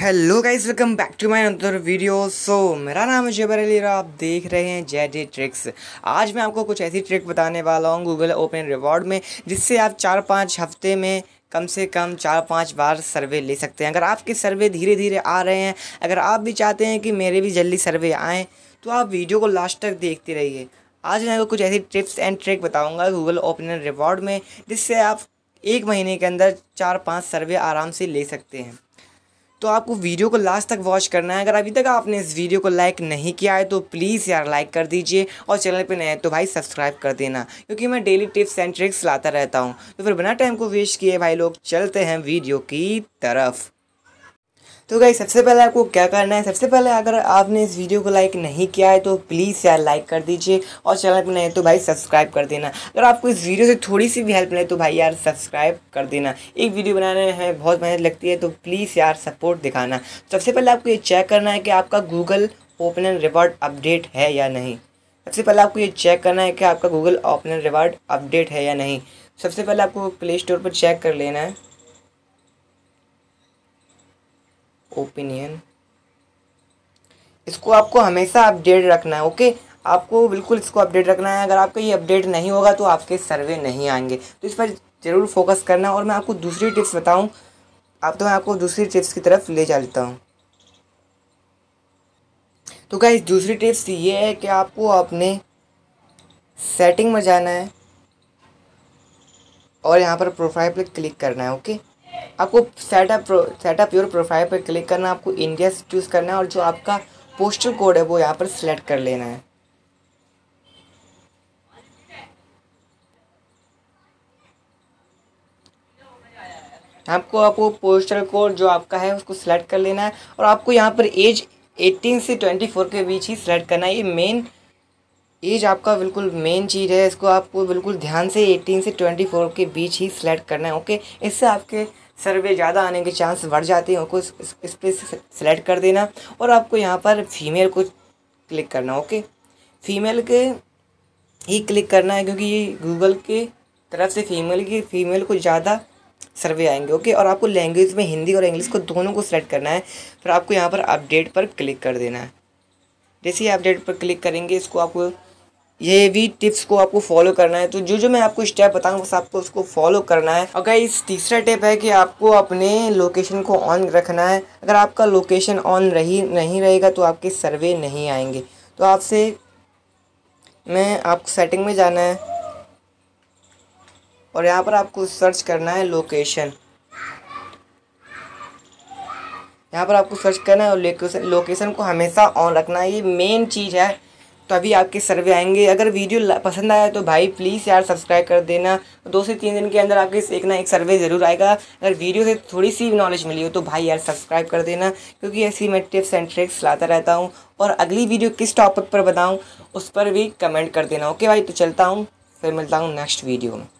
hello guys welcome back to my अंदर video so मेरा नाम है जबर अली और आप देख रहे हैं जे डी ट्रिक्स आज मैं आपको कुछ ऐसी ट्रिक बताने वाला हूँ गूगल ओपन रिवॉर्ड में जिससे आप चार पाँच हफ्ते में कम से कम चार पाँच बार सर्वे ले सकते हैं अगर आपके सर्वे धीरे धीरे आ रहे हैं अगर आप भी चाहते हैं कि मेरे भी जल्दी सर्वे आएँ तो आप वीडियो को लास्ट तक देखते रहिए आज मैं आपको कुछ ऐसी टिप्स एंड ट्रिक बताऊँगा गूगल ओपन रिवॉर्ड में जिससे आप एक महीने के अंदर चार पाँच सर्वे आराम से ले सकते हैं तो आपको वीडियो को लास्ट तक वॉच करना है अगर अभी तक आपने इस वीडियो को लाइक नहीं किया है तो प्लीज़ यार लाइक कर दीजिए और चैनल पे नए तो भाई सब्सक्राइब कर देना क्योंकि मैं डेली टिप्स एंड ट्रिक्स लाता रहता हूँ तो फिर बिना टाइम को वेस्ट किए भाई लोग चलते हैं वीडियो की तरफ तो भाई सबसे पहले आपको क्या करना है सबसे पहले अगर आपने इस वीडियो को लाइक नहीं किया है तो प्लीज़ यार लाइक कर दीजिए और चैनल पर नहीं तो भाई सब्सक्राइब कर देना अगर आपको इस वीडियो से थोड़ी सी भी हेल्प मिले तो भाई यार सब्सक्राइब कर देना एक वीडियो बनाने में बहुत मेहनत लगती है तो प्लीज़ यार सपोर्ट दिखाना सबसे पहले आपको ये चेक करना है कि आपका गूगल ओपनर रिवॉर्ड अपडेट है या नहीं सबसे पहले आपको ये चेक करना है कि आपका गूगल ओपनर रिवॉर्ड अपडेट है या नहीं सबसे पहले आपको प्ले स्टोर पर चेक कर लेना है ओपिनियन इसको आपको हमेशा अपडेट रखना है ओके आपको बिल्कुल इसको अपडेट रखना है अगर आपका ये अपडेट नहीं होगा तो आपके सर्वे नहीं आएंगे तो इस पर ज़रूर फोकस करना और मैं आपको दूसरी टिप्स बताऊँ आप तो मैं आपको दूसरी टिप्स की तरफ ले जा लेता हूँ तो क्या दूसरी टिप्स ये है कि आपको अपने सेटिंग में जाना है और यहाँ पर प्रोफाइल पर क्लिक करना है ओके आपको सेटअप सेटअप योर प्रोफाइल पर क्लिक करना आपको इंडिया चूज़ करना है और जो आपका पोस्टल कोड है वो यहाँ पर सिलेक्ट कर लेना है आपको आपको पोस्टल कोड जो आपका है उसको सिलेक्ट कर लेना है और आपको यहाँ पर एज 18 से 24 के बीच ही सिलेक्ट करना है ये मेन एज आपका बिल्कुल मेन चीज़ है इसको आपको बिल्कुल ध्यान से 18 से 24 के बीच ही सिलेक्ट करना है ओके इससे आपके सर्वे ज़्यादा आने के चांस बढ़ जाते हैं उनको इस पर सेलेक्ट कर देना और आपको यहाँ पर फीमेल को क्लिक करना ओके फीमेल के ही क्लिक करना है क्योंकि ये गूगल के तरफ से फीमेल की फीमेल को ज़्यादा सर्वे आएंगे ओके और आपको लैंग्वेज में हिंदी और इंग्लिश को दोनों को सिलेक्ट करना है फिर आपको यहाँ पर अपडेट पर क्लिक कर देना है जैसे ही अपडेट पर क्लिक करेंगे इसको आपको ये भी टिप्स को आपको फॉलो करना है तो जो जो मैं आपको स्टेप बताऊंगा बस आपको उसको फॉलो करना है अगर इस तीसरा टिप है कि आपको अपने लोकेशन को ऑन रखना है अगर आपका लोकेशन ऑन रही नहीं रहेगा तो आपके सर्वे नहीं आएंगे तो आपसे मैं आपको सेटिंग में जाना है और यहाँ पर आपको सर्च करना है लोकेशन यहाँ पर आपको सर्च करना है और लोकेशन को हमेशा ऑन रखना है ये मेन चीज़ है तो अभी आपके सर्वे आएंगे अगर वीडियो पसंद आया तो भाई प्लीज़ यार सब्सक्राइब कर देना दो से तीन दिन के अंदर आपके एक ना एक सर्वे ज़रूर आएगा अगर वीडियो से थोड़ी सी नॉलेज मिली हो तो भाई यार सब्सक्राइब कर देना क्योंकि ऐसी मैं टिप्स एंड ट्रिक्स लाता रहता हूँ और अगली वीडियो किस टॉपिक पर बताऊँ उस पर भी कमेंट कर देना ओके भाई तो चलता हूँ फिर मिलता हूँ नेक्स्ट वीडियो में